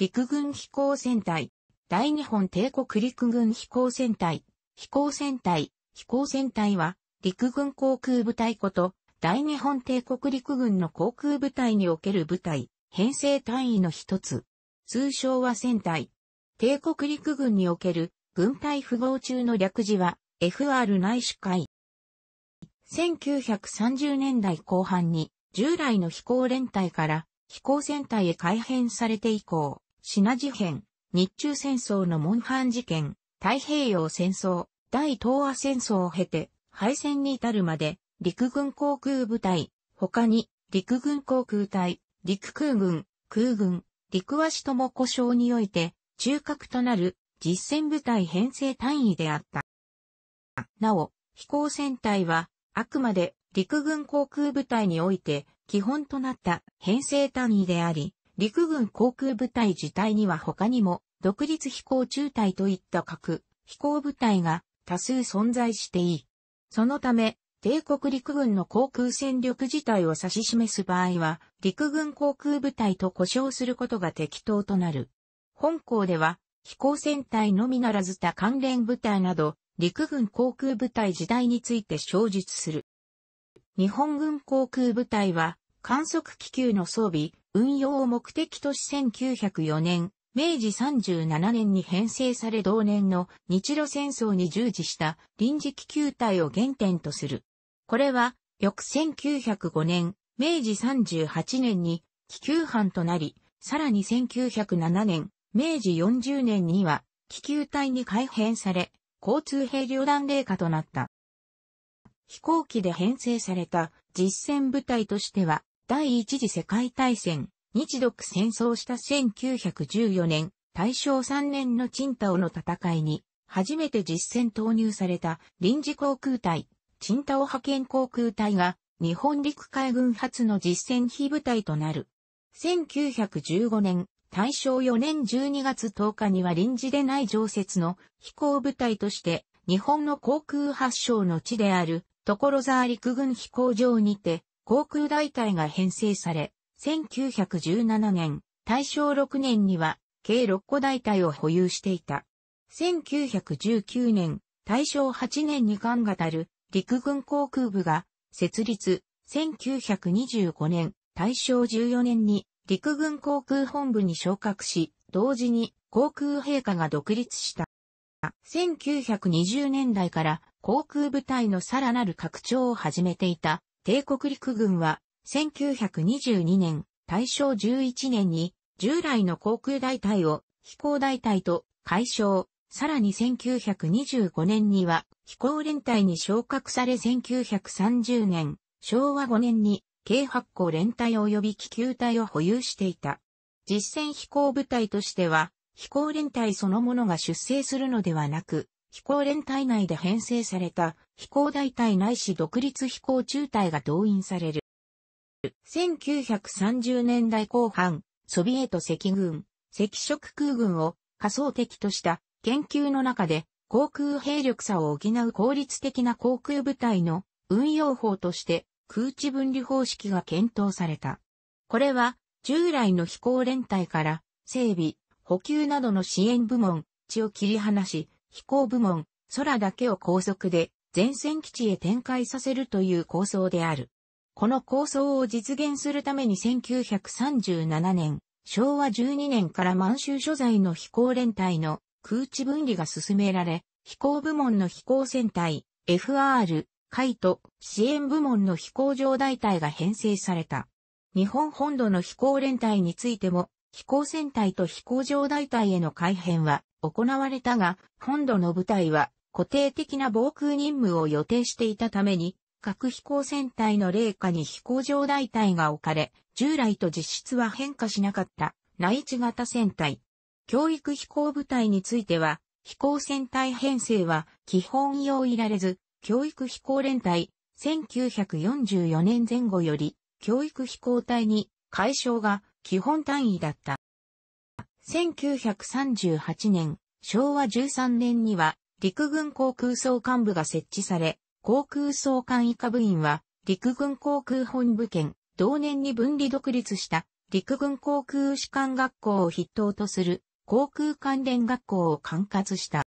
陸軍飛行船隊、大日本帝国陸軍飛行船隊、飛行船隊、飛行船隊は、陸軍航空部隊こと、大日本帝国陸軍の航空部隊における部隊、編成単位の一つ。通称は船隊。帝国陸軍における軍隊符号中の略字は FR 内視会。1930年代後半に従来の飛行連隊から飛行船隊へ改編されて以降、シナ事変、日中戦争のモンハン事件、太平洋戦争、大東亜戦争を経て、敗戦に至るまで、陸軍航空部隊、他に、陸軍航空隊、陸空軍、空軍、陸足とも故障において、中核となる実戦部隊編成単位であった。なお、飛行船隊は、あくまで陸軍航空部隊において基本となった編成単位であり、陸軍航空部隊自体には他にも、独立飛行中隊といった核、飛行部隊が多数存在していい。そのため、帝国陸軍の航空戦力自体を指し示す場合は、陸軍航空部隊と呼称することが適当となる。本校では、飛行船隊のみならず他関連部隊など、陸軍航空部隊時代について詳述する。日本軍航空部隊は、観測気球の装備、運用を目的とし1904年、明治37年に編成され同年の日露戦争に従事した臨時気球隊を原点とする。これは、翌1905年、明治38年に気球班となり、さらに1907年、明治40年には気球隊に改編され、交通兵旅団霊下となった。飛行機で編成された実戦部隊としては、第一次世界大戦、日独戦争した1914年、大正3年のチンの戦いに、初めて実戦投入された臨時航空隊、チン派遣航空隊が、日本陸海軍初の実戦非部隊となる。1915年、大正4年12月10日には臨時でない常設の飛行部隊として、日本の航空発祥の地である、所沢陸軍飛行場にて、航空大隊が編成され、1917年、大正6年には、計6個大隊を保有していた。1919年、大正8年に艦がたる陸軍航空部が設立。1925年、大正14年に陸軍航空本部に昇格し、同時に航空陛下が独立した。1920年代から航空部隊のさらなる拡張を始めていた帝国陸軍は1922年、大正11年に従来の航空大隊を飛行大隊と解消、さらに1925年には飛行連隊に昇格され1930年、昭和5年に軽発行連隊及び気球隊を保有していた。実戦飛行部隊としては飛行連隊そのものが出征するのではなく、飛行連隊内で編成された飛行大隊ないし独立飛行中隊が動員される。1930年代後半、ソビエト赤軍、赤色空軍を仮想敵とした研究の中で航空兵力差を補う効率的な航空部隊の運用法として空地分離方式が検討された。これは従来の飛行連隊から整備、補給などの支援部門、地を切り離し、飛行部門、空だけを高速で前線基地へ展開させるという構想である。この構想を実現するために1937年、昭和12年から満州所在の飛行連隊の空地分離が進められ、飛行部門の飛行船隊、FR、海と支援部門の飛行場大隊が編成された。日本本土の飛行連隊についても飛行船隊と飛行場大隊への改編は行われたが、本土の部隊は固定的な防空任務を予定していたために、各飛行船隊の霊下に飛行場大隊が置かれ、従来と実質は変化しなかった内地型船隊。教育飛行部隊については、飛行船隊編成は基本用いられず、教育飛行連隊、1944年前後より、教育飛行隊に解消が基本単位だった。1938年、昭和13年には、陸軍航空総監部が設置され、航空総監以下部員は、陸軍航空本部圏、同年に分離独立した、陸軍航空士官学校を筆頭とする、航空関連学校を管轄した。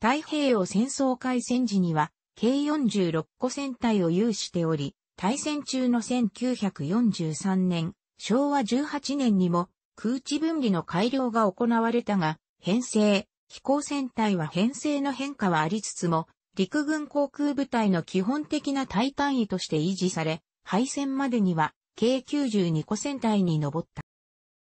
太平洋戦争開戦時には、計46個戦隊を有しており、対戦中の1943年、昭和18年にも空地分離の改良が行われたが、編成、飛行船体は編成の変化はありつつも、陸軍航空部隊の基本的な体単位として維持され、敗戦までには計92個船体に上っ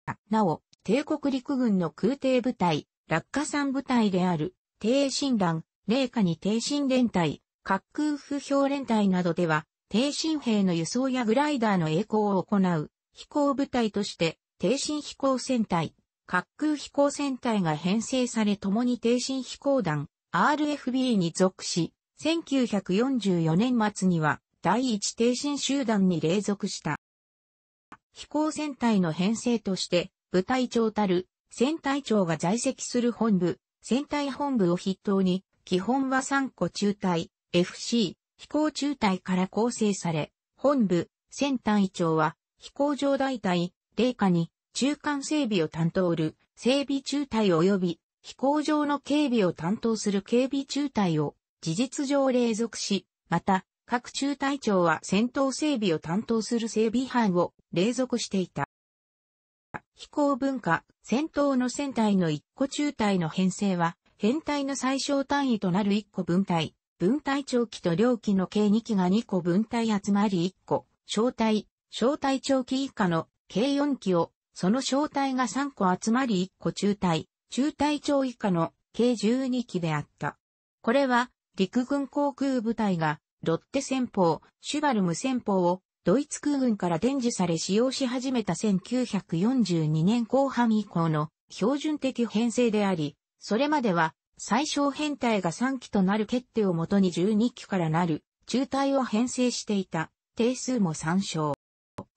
た。なお、帝国陸軍の空挺部隊、落下山部隊である、低新団、霊下に低新連隊、滑空不評連隊などでは、低新兵の輸送やグライダーの栄光を行う、飛行部隊として、低身飛行船隊、滑空飛行船隊が編成され共に低身飛行団、RFB に属し、1944年末には第一低身集団に隷属した。飛行船隊の編成として、部隊長たる、船隊長が在籍する本部、船隊本部を筆頭に、基本は3個中隊、FC、飛行中隊から構成され、本部、船隊長は飛行場大隊、霊下に中間整備を担当る整備中隊及び飛行場の警備を担当する警備中隊を事実上隷属し、また各中隊長は戦闘整備を担当する整備班を隷属していた。飛行文化、戦闘の戦隊の1個中隊の編成は、編隊の最小単位となる1個分隊、分隊長期と両機の計2機が2個分隊集まり1個、小隊、小隊長期以下の計4機を、その小隊が3個集まり1個中隊、中隊長以下の計12機であった。これは、陸軍航空部隊が、ロッテ戦法、シュバルム戦法を、ドイツ空軍から伝授され使用し始めた1942年後半以降の標準的編成であり、それまでは最小編隊が3機となる決定をもとに12機からなる中隊を編成していた定数も参照。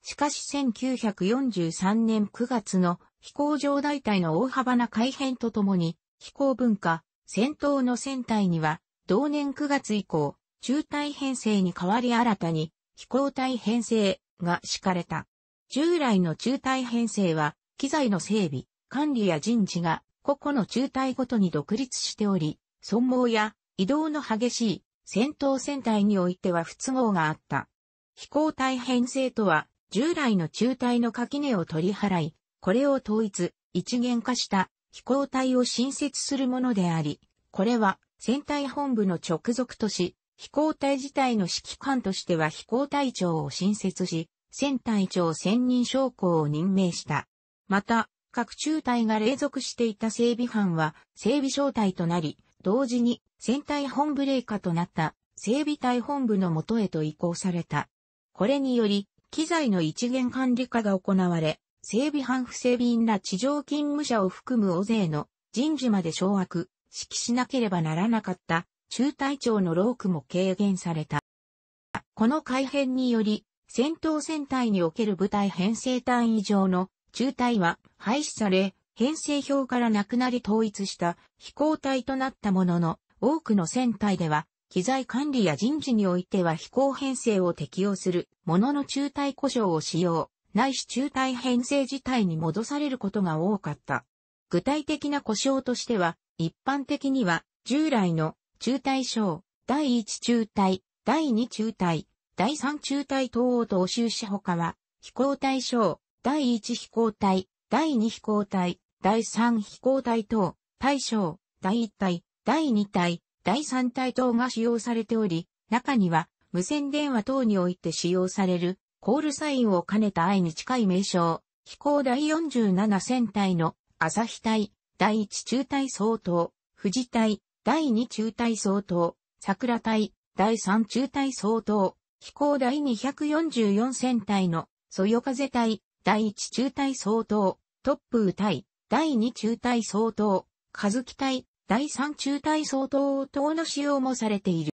しかし1943年9月の飛行場代隊の大幅な改変とともに、飛行文化、戦闘の船体には、同年9月以降、中隊編成に代わり新たに、飛行隊編成が敷かれた。従来の中隊編成は、機材の整備、管理や人事が、個々の中隊ごとに独立しており、損耗や移動の激しい戦闘船体においては不都合があった。飛行隊編成とは、従来の中体の垣根を取り払い、これを統一、一元化した飛行体を新設するものであり、これは船体本部の直属とし、飛行体自体の指揮官としては飛行隊長を新設し、船隊長専任将校を任命した。また、各中隊が連続していた整備班は整備小隊となり、同時に船隊本部霊下となった整備隊本部の元へと移行された。これにより、機材の一元管理化が行われ、整備班不整備員ら地上勤務者を含む大勢の人事まで掌握、指揮しなければならなかった中隊長の労苦も軽減された。この改編により、戦闘戦隊における部隊編成単位上の中隊は廃止され、編成表からなくなり統一した飛行隊となったものの、多くの戦隊では機材管理や人事においては飛行編成を適用するものの中退故障を使用、ないし中退編成自体に戻されることが多かった。具体的な故障としては、一般的には、従来の中退症、第1中退、第2中退、第3中退等を踏襲し他は、飛行対象、第1飛行隊、第2飛行隊、第3飛行隊等、対象、第1隊、第2隊、第三体等が使用されており、中には無線電話等において使用されるコールサインを兼ねた愛に近い名称、飛行第47戦隊の朝日隊、第1中隊総統、富士隊、第2中隊総統、桜隊、第3中隊総統、飛行第244戦隊のそよ風隊、第1中隊総統、トップ隊、第2中隊総統、和樹隊、第三中隊相当等の使用もされている。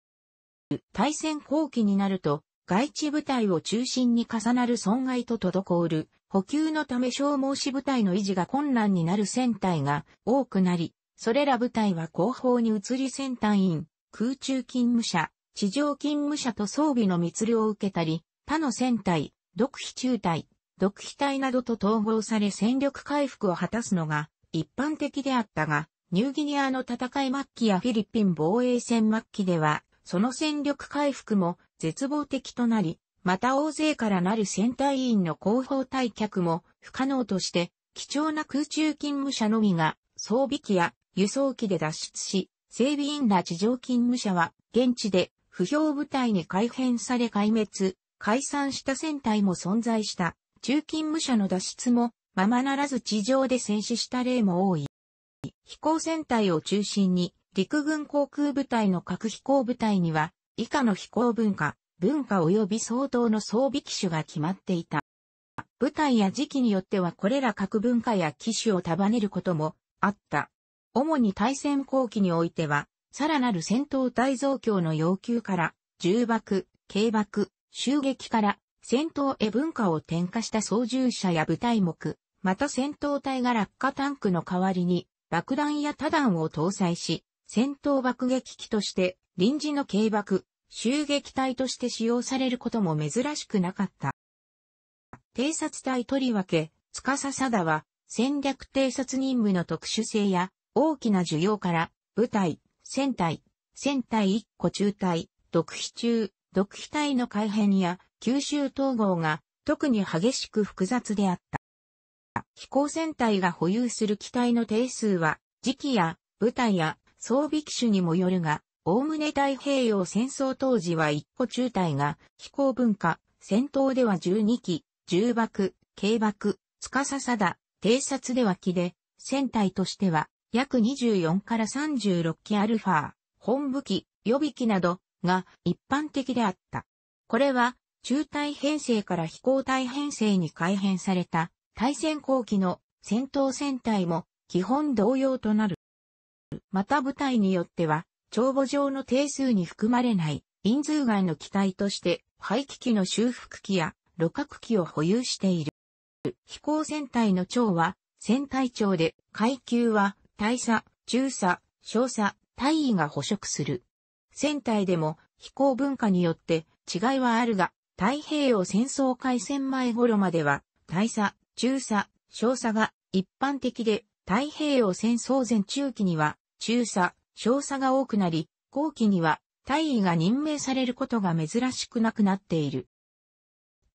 対戦後期になると、外地部隊を中心に重なる損害と滞る、補給のため消耗し部隊の維持が困難になる戦隊が多くなり、それら部隊は後方に移り戦隊員、空中勤務者、地上勤務者と装備の密漁を受けたり、他の戦隊、独飛中隊、独飛隊などと統合され戦力回復を果たすのが一般的であったが、ニューギニアの戦い末期やフィリピン防衛戦末期では、その戦力回復も絶望的となり、また大勢からなる戦隊員の後方退却も不可能として、貴重な空中勤務者のみが装備機や輸送機で脱出し、整備員ら地上勤務者は現地で不評部隊に改編され壊滅、解散した戦隊も存在した。中勤務者の脱出もままならず地上で戦死した例も多い。飛行船隊を中心に、陸軍航空部隊の各飛行部隊には、以下の飛行文化、文化及び相当の装備機種が決まっていた。部隊や時期によってはこれら各文化や機種を束ねることもあった。主に対戦後期においては、さらなる戦闘隊増強の要求から、重爆、軽爆、襲撃から、戦闘へ文化を転化した操縦者や部隊目、また戦闘隊が落下タンクの代わりに、爆弾や多弾を搭載し、戦闘爆撃機として臨時の軽爆、襲撃隊として使用されることも珍しくなかった。偵察隊とりわけ、司貞は戦略偵察任務の特殊性や大きな需要から部隊、戦隊、戦隊1個中隊、独飛中、独飛隊の改変や吸収統合が特に激しく複雑であった。飛行船体が保有する機体の定数は、時期や部隊や装備機種にもよるが、おおむね太平洋戦争当時は1個中隊が、飛行文化、戦闘では12機、重爆、軽爆、つかささだ、偵察では機で、船体としては、約24から36機アルファ、本武器、予備機など、が一般的であった。これは、中隊編成から飛行隊編成に改編された対戦後期の戦闘戦隊も基本同様となる。また部隊によっては、帳簿上の定数に含まれない人数外の機体として、排気機の修復機や路角機を保有している。飛行船隊の長は、船隊長で、階級は、大佐、中佐、少佐、大尉が捕食する。船隊でも、飛行文化によって違いはあるが、太平洋戦争開戦前頃までは、大佐、中佐、少佐が一般的で、太平洋戦争前中期には、中佐、少佐が多くなり、後期には、大尉が任命されることが珍しくなくなっている。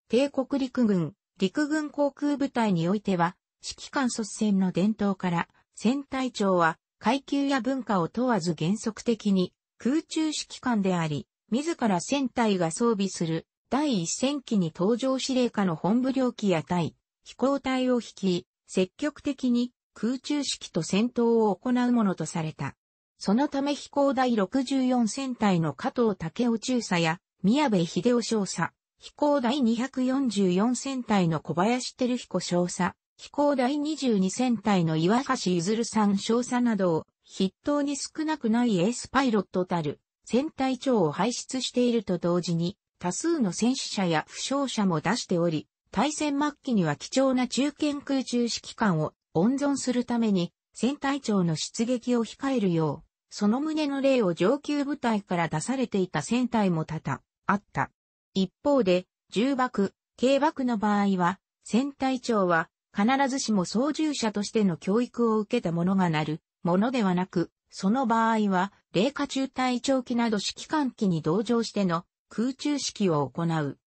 帝国陸軍、陸軍航空部隊においては、指揮官率先の伝統から、戦隊長は階級や文化を問わず原則的に空中指揮官であり、自ら戦隊が装備する第一戦機に登場司令下の本部領機や隊、飛行隊を率い、積極的に空中式と戦闘を行うものとされた。そのため飛行第64戦隊の加藤武雄中佐や宮部秀夫少佐、飛行第244戦隊の小林照彦少佐、飛行第22戦隊の岩橋譲さん少佐などを筆頭に少なくないエースパイロットたる戦隊長を輩出していると同時に多数の戦死者や負傷者も出しており、大戦末期には貴重な中堅空中指揮官を温存するために、戦隊長の出撃を控えるよう、その旨の例を上級部隊から出されていた戦隊も多々、あった。一方で、重爆、軽爆の場合は、戦隊長は、必ずしも操縦者としての教育を受けた者がなる、ものではなく、その場合は、霊下中隊長機など指揮官機に同乗しての空中指揮を行う。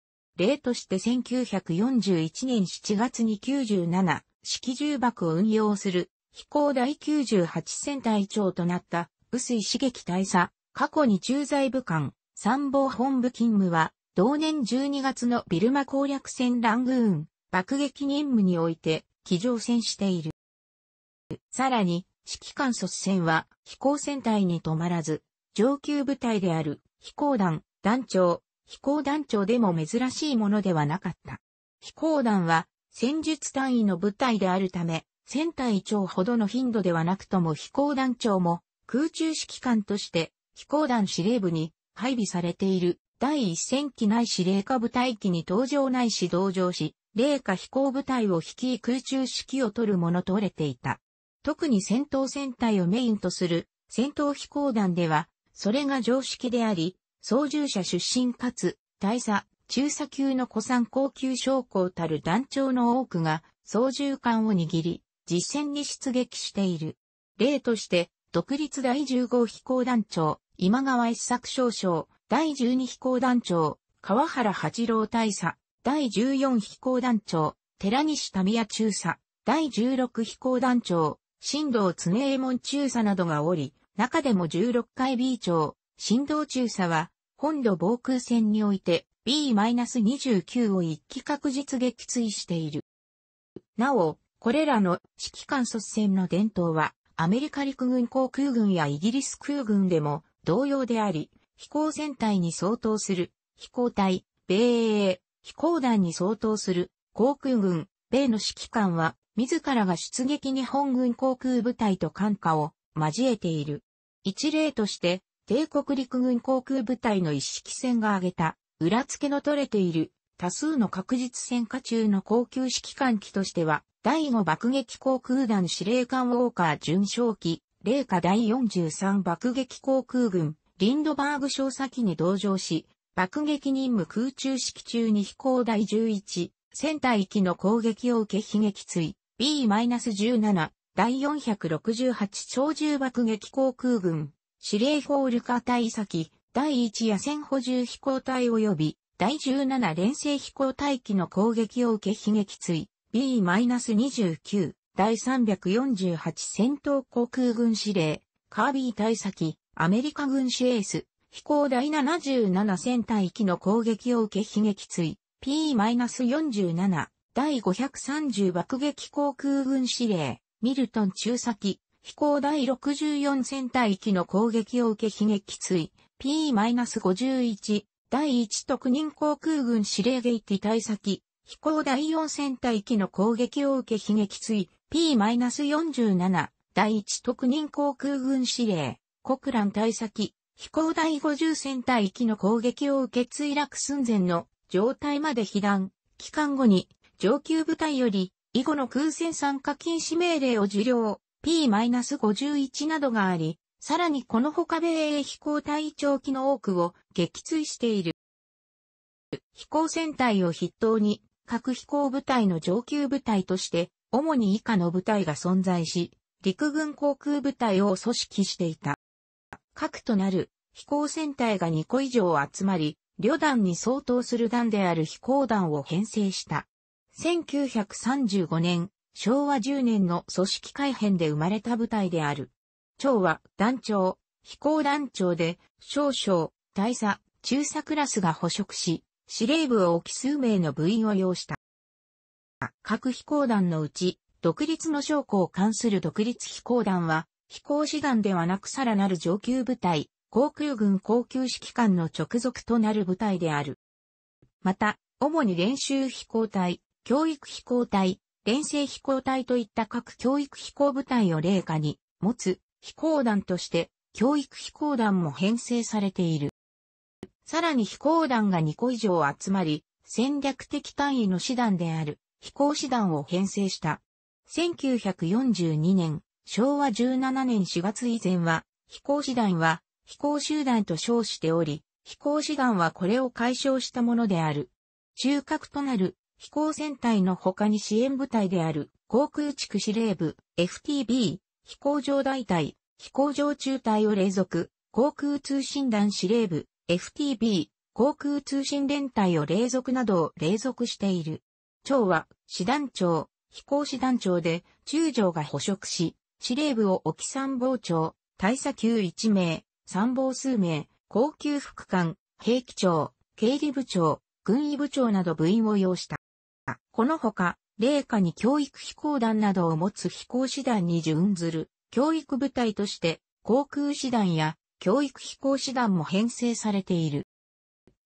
例として1941年7月に97式重爆を運用する飛行第98戦隊長となった薄井刺激大佐、過去に駐在部官、参謀本部勤務は、同年12月のビルマ攻略戦ラングーン爆撃任務において、騎乗戦している。さらに、指揮官率先は飛行戦隊に止まらず、上級部隊である飛行団、団長、飛行団長でも珍しいものではなかった。飛行団は戦術単位の部隊であるため、戦隊長ほどの頻度ではなくとも飛行団長も空中指揮官として飛行団司令部に配備されている第一戦機内司令下部隊機に登場ないし同乗し、霊下飛行部隊を率い空中指揮を取るものとれていた。特に戦闘戦隊をメインとする戦闘飛行団では、それが常識であり、操縦者出身かつ、大佐、中佐級の古参高級将校たる団長の多くが、操縦艦を握り、実戦に出撃している。例として、独立第1 5飛行団長、今川一作少将、第12飛行団長、川原八郎大佐、第14飛行団長、寺西民宮中佐、第16飛行団長、新道常衛門中佐などがおり、中でも16回 B 長、新道中佐は、本土防空戦において B-29 を一機確実撃墜している。なお、これらの指揮官率先の伝統は、アメリカ陸軍航空軍やイギリス空軍でも同様であり、飛行船隊に相当する飛行隊、米英、飛行団に相当する航空軍、米の指揮官は、自らが出撃日本軍航空部隊と艦下を交えている。一例として、帝国陸軍航空部隊の一式戦が挙げた、裏付けの取れている多数の確実戦火中の高級指揮官機としては、第5爆撃航空団司令官ウォーカー巡将機、霊下第43爆撃航空軍、リンドバーグ小佐機に同乗し、爆撃任務空中式中に飛行第11、戦隊機の攻撃を受け悲撃追、B-17、第468超重爆撃航空軍、司令法ルカ対先、第1夜戦補充飛行隊及び、第17連星飛行隊機の攻撃を受け悲撃追、B-29、第348戦闘航空軍司令、カービー対先、アメリカ軍司令ース、飛行第77戦隊機の攻撃を受け悲撃追、P-47、第530爆撃航空軍司令、ミルトン中先、飛行第64戦隊機の攻撃を受け悲撃墜 P-51 第1特任航空軍司令ゲイティ対先飛行第4戦隊機の攻撃を受け悲撃墜 P-47 第1特任航空軍司令国乱対先飛行第50戦隊機の攻撃を受け墜落寸前の状態まで被弾期間後に上級部隊より以後の空戦参加禁止命令を受領。P-51 などがあり、さらにこの他米英飛行隊長機の多くを撃墜している。飛行船隊を筆頭に、各飛行部隊の上級部隊として、主に以下の部隊が存在し、陸軍航空部隊を組織していた。核となる飛行船隊が2個以上集まり、旅団に相当する団である飛行団を編成した。1935年、昭和10年の組織改編で生まれた部隊である。長は団長、飛行団長で、少将、大佐、中佐クラスが捕食し、司令部を置き数名の部員を要した。各飛行団のうち、独立の将校を関する独立飛行団は、飛行士団ではなくさらなる上級部隊、航空軍航空指揮官の直属となる部隊である。また、主に練習飛行隊、教育飛行隊、連星飛行隊といった各教育飛行部隊を例下に持つ飛行団として教育飛行団も編成されている。さらに飛行団が2個以上集まり、戦略的単位の師団である飛行師団を編成した。1942年、昭和17年4月以前は、飛行師団は飛行集団と称しており、飛行師団はこれを解消したものである。中核となる飛行船隊の他に支援部隊である航空地区司令部、FTB、飛行場大隊、飛行場中隊を連続、航空通信団司令部、FTB、航空通信連隊を連続などを連続している。長は、師団長、飛行師団長で、中将が捕食し、司令部を沖参謀長、大佐級1名、参謀数名、高級副官、兵器長、経理部長、軍医部長など部員を要した。このほか、霊下に教育飛行団などを持つ飛行士団に準ずる教育部隊として航空士団や教育飛行士団も編成されている。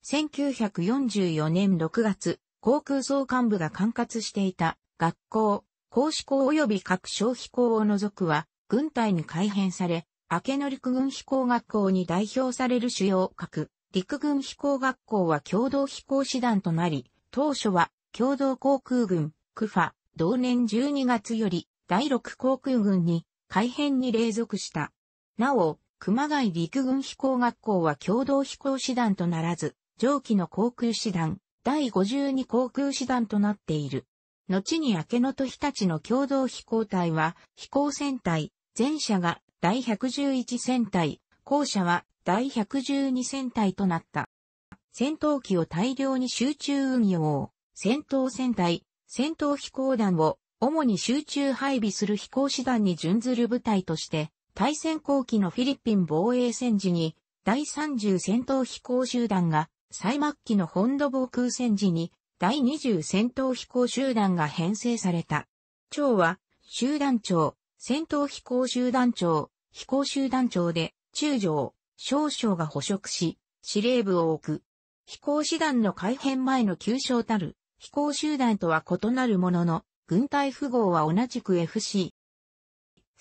1944年6月、航空総監部が管轄していた学校、公子校及び各小飛行を除くは軍隊に改編され、明の陸軍飛行学校に代表される主要各陸軍飛行学校は共同飛行士団となり、当初は共同航空軍、クファ、同年12月より、第6航空軍に、改編に隷属した。なお、熊谷陸軍飛行学校は共同飛行師団とならず、上記の航空師団、第52航空師団となっている。後に明けのと日立の共同飛行隊は、飛行船隊、前者が第111戦隊、後者は第112戦隊となった。戦闘機を大量に集中運用。戦闘戦隊、戦闘飛行団を主に集中配備する飛行士団に準ずる部隊として、対戦後期のフィリピン防衛戦時に、第30戦闘飛行集団が、最末期の本土防空戦時に、第20戦闘飛行集団が編成された。長は、集団長、戦闘飛行集団長、飛行集団長で、中将、少将が捕食し、司令部を置く。飛行士団の改編前の旧将たる、飛行集団とは異なるものの、軍隊符号は同じく FC。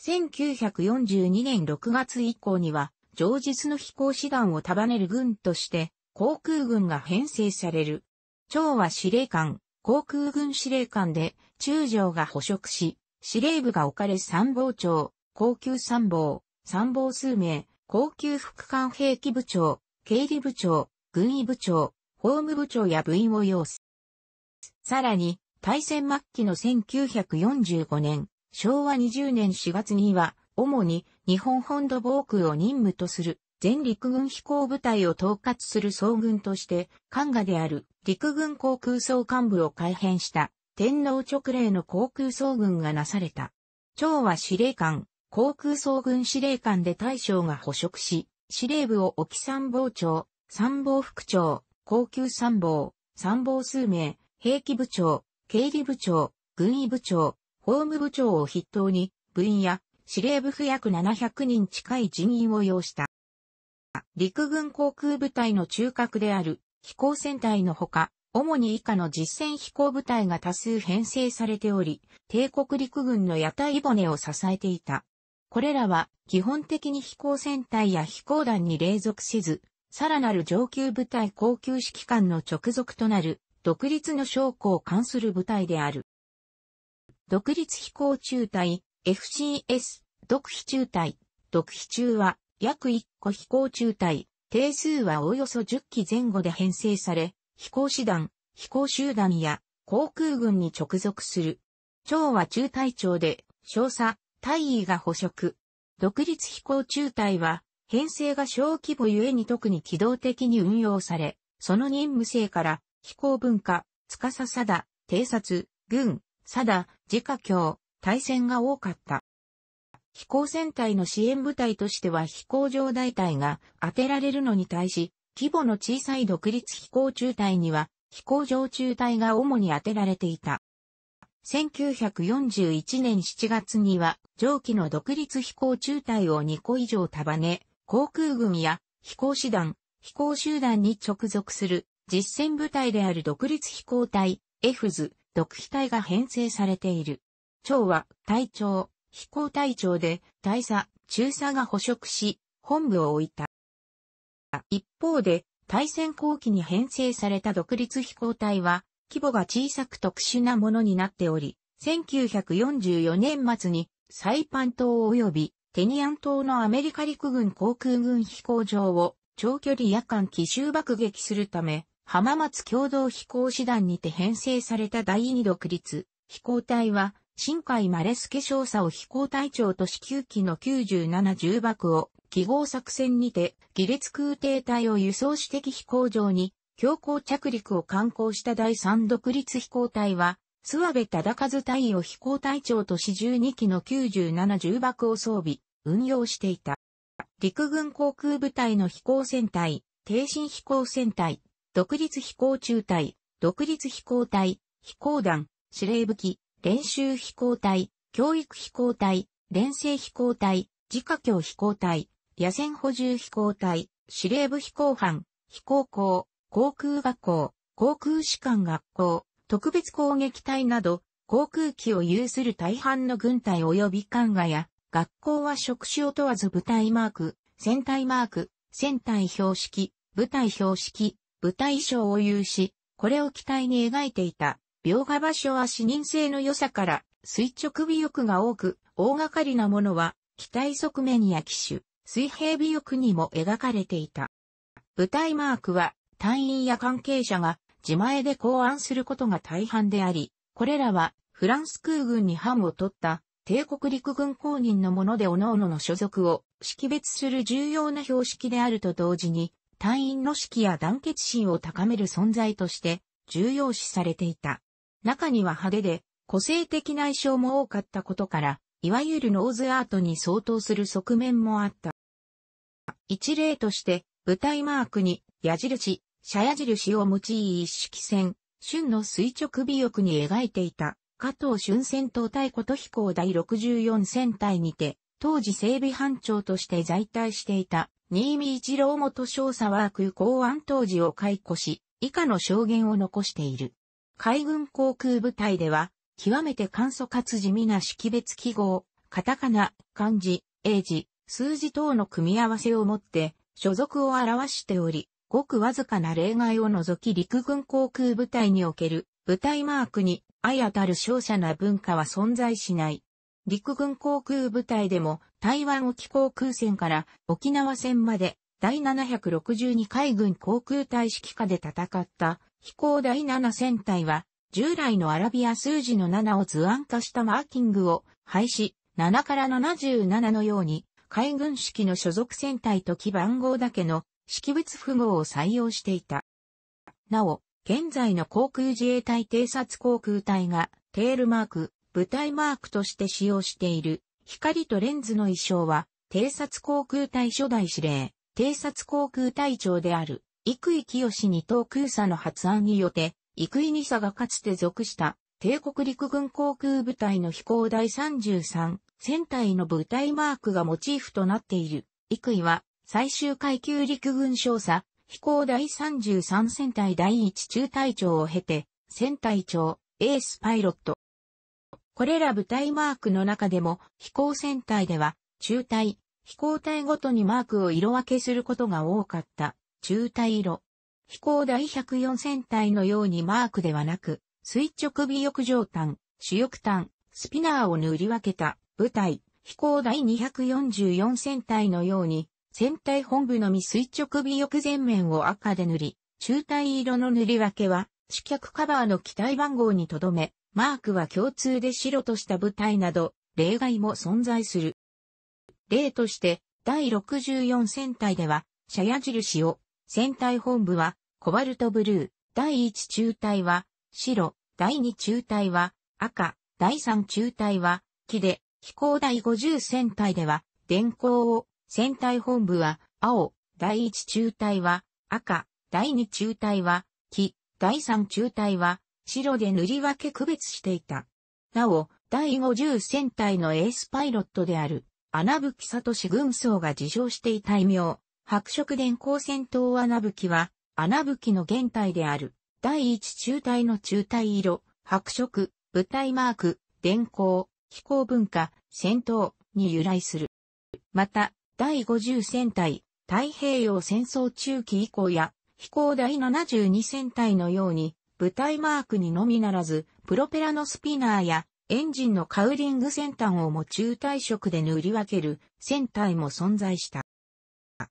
1942年6月以降には、上日の飛行士団を束ねる軍として、航空軍が編成される。長は司令官、航空軍司令官で、中将が捕食し、司令部が置かれ参謀長、高級参謀、参謀数名、高級副官兵器部長、経理部長、軍医部長、法務部長や部員を要す。さらに、大戦末期の1945年、昭和20年4月には、主に日本本土防空を任務とする全陸軍飛行部隊を統括する総軍として、官下である陸軍航空総幹部を改編した天皇直令の航空総軍がなされた。長は司令官、航空総軍司令官で大将が捕食し、司令部を沖参謀長、参謀副長、高級参謀、参謀数名、兵器部長、経理部長、軍医部長、法務部長を筆頭に、部員や司令部府約700人近い人員を要した。陸軍航空部隊の中核である飛行船隊のほか、主に以下の実戦飛行部隊が多数編成されており、帝国陸軍の屋台骨を支えていた。これらは基本的に飛行船隊や飛行団に隷属せず、さらなる上級部隊高級指揮官の直属となる独立の将校を関する部隊である。独立飛行中隊、FCS、独飛中隊、独飛中は、約1個飛行中隊、定数はおよそ10機前後で編成され、飛行師団、飛行集団や航空軍に直属する。長は中隊長で、少佐、大尉が捕食。独立飛行中隊は、編成が小規模ゆえに特に機動的に運用され、その任務性から飛行文化、司貞、偵察、軍、だ、自家教、対戦が多かった。飛行船隊の支援部隊としては飛行場大隊が当てられるのに対し、規模の小さい独立飛行中隊には飛行場中隊が主に当てられていた。1941年7月には上記の独立飛行中隊を2個以上束ね、航空軍や飛行師団、飛行集団に直属する実戦部隊である独立飛行隊、エフズ、独飛隊が編成されている。長は隊長、飛行隊長で、大佐、中佐が捕食し、本部を置いた。一方で、対戦後期に編成された独立飛行隊は、規模が小さく特殊なものになっており、1944年末にサイパン島及びテニアン島のアメリカ陸軍航空軍飛行場を長距離夜間奇襲爆撃するため、浜松共同飛行士団にて編成された第二独立飛行隊は、新海マレスケ少佐を飛行隊長と支給機の97重爆を記号作戦にて、亀裂空挺隊を輸送指摘飛行場に、強行着陸を観光した第3独立飛行隊は、諏訪部忠和隊を飛行隊長と四12機の97重爆を装備、運用していた。陸軍航空部隊の飛行船隊、低進飛行船隊、独立飛行中隊、独立飛行隊、飛行団、司令武器、練習飛行隊、教育飛行隊、連成飛行隊、自家境飛行隊、野戦補充飛行隊、司令部飛行班、飛行校、航空学校、航空士官学校、特別攻撃隊など、航空機を有する大半の軍隊及び艦外や、学校は職種を問わず部隊マーク、戦隊マーク、戦隊標識、部隊標識、舞台衣装を有し、これを期待に描いていた。描画場所は視認性の良さから、垂直尾翼が多く、大掛かりなものは、機体側面や機種、水平尾翼にも描かれていた。舞台マークは、隊員や関係者が自前で考案することが大半であり、これらはフランス空軍に班を取った帝国陸軍公認のもので各々の所属を識別する重要な標識であると同時に、隊員の士気や団結心を高める存在として重要視されていた。中には派手で個性的な衣装も多かったことから、いわゆるノーズアートに相当する側面もあった。一例として、舞台マークに矢印、射矢印を用い一式戦、春の垂直尾翼に描いていた、加藤春戦闘隊琴飛行第64戦隊にて、当時整備班長として在隊していた新見一郎元少佐は空港安当時を解雇し、以下の証言を残している。海軍航空部隊では、極めて簡素かつ地味な識別記号、カタカナ、漢字、英字、数字等の組み合わせをもって、所属を表しており、ごくわずかな例外を除き陸軍航空部隊における、部隊マークに相当たる勝者な文化は存在しない。陸軍航空部隊でも台湾沖航空戦から沖縄戦まで第762海軍航空隊指揮下で戦った飛行第7戦隊は従来のアラビア数字の7を図案化したマーキングを廃止7から77のように海軍式の所属戦隊と基番号だけの識別符号を採用していた。なお、現在の航空自衛隊偵察航空隊がテールマーク舞台マークとして使用している光とレンズの衣装は、偵察航空隊初代司令、偵察航空隊長である、生井清に東空佐の発案によって、生井二佐がかつて属した帝国陸軍航空部隊の飛行第33戦隊の部隊マークがモチーフとなっている。幾井は最終階級陸軍少佐飛行第33戦隊第1中隊長を経て、戦隊長、エースパイロット、これら部隊マークの中でも飛行船体では中隊、飛行隊ごとにマークを色分けすることが多かった中隊色。飛行第104船体のようにマークではなく、垂直尾翼上端、主翼端、スピナーを塗り分けた部隊、飛行第244船体のように、船体本部のみ垂直尾翼前面を赤で塗り、中隊色の塗り分けは、主脚カバーの機体番号にとどめ、マークは共通で白とした部隊など、例外も存在する。例として、第64戦隊では、シャヤ印を、戦隊本部は、コバルトブルー、第1中隊は、白、第2中隊は、赤、第3中隊は、木で、飛行第50戦隊では、電光を、戦隊本部は、青、第1中隊は、赤、第2中隊は、木、第3中隊は、白で塗り分け区別していた。なお、第50戦隊のエースパイロットである、穴吹聡軍曹が自称していた異名、白色電光戦闘穴吹は、穴吹の現体である、第一中隊の中隊色、白色、舞台マーク、電光、飛行文化、戦闘に由来する。また、第50戦隊、太平洋戦争中期以降や、飛行第72戦隊のように、舞台マークにのみならず、プロペラのスピナーやエンジンのカウリング先端をも中退色で塗り分ける船体も存在した。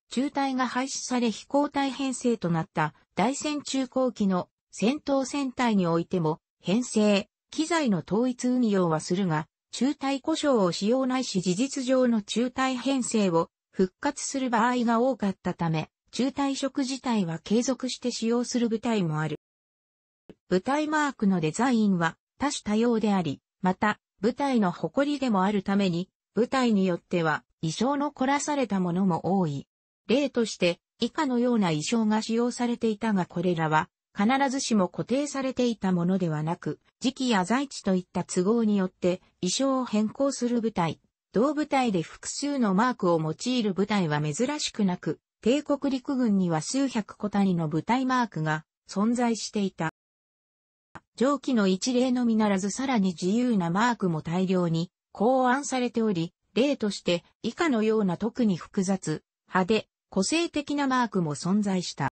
中隊が廃止され飛行体編成となった大戦中後期の戦闘船体においても編成、機材の統一運用はするが、中隊故障を使用ないし事実上の中隊編成を復活する場合が多かったため、中隊色自体は継続して使用する部隊もある。舞台マークのデザインは多種多様であり、また、舞台の誇りでもあるために、舞台によっては衣装の凝らされたものも多い。例として、以下のような衣装が使用されていたがこれらは、必ずしも固定されていたものではなく、時期や在地といった都合によって衣装を変更する舞台、同舞台で複数のマークを用いる舞台は珍しくなく、帝国陸軍には数百個単位の舞台マークが存在していた。上記の一例のみならずさらに自由なマークも大量に考案されており、例として以下のような特に複雑、派手、個性的なマークも存在した。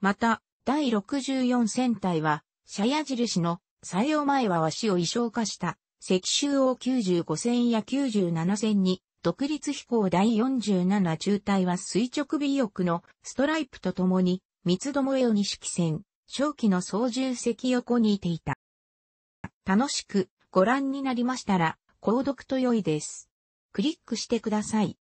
また、第64戦隊は、シャヤ印の採用前はわしを衣装化した石州王95戦や97戦に、独立飛行第47中隊は垂直尾翼のストライプとともに、三つどもえを式戦。正機の操縦席横にいていた。楽しくご覧になりましたら、購読と良いです。クリックしてください。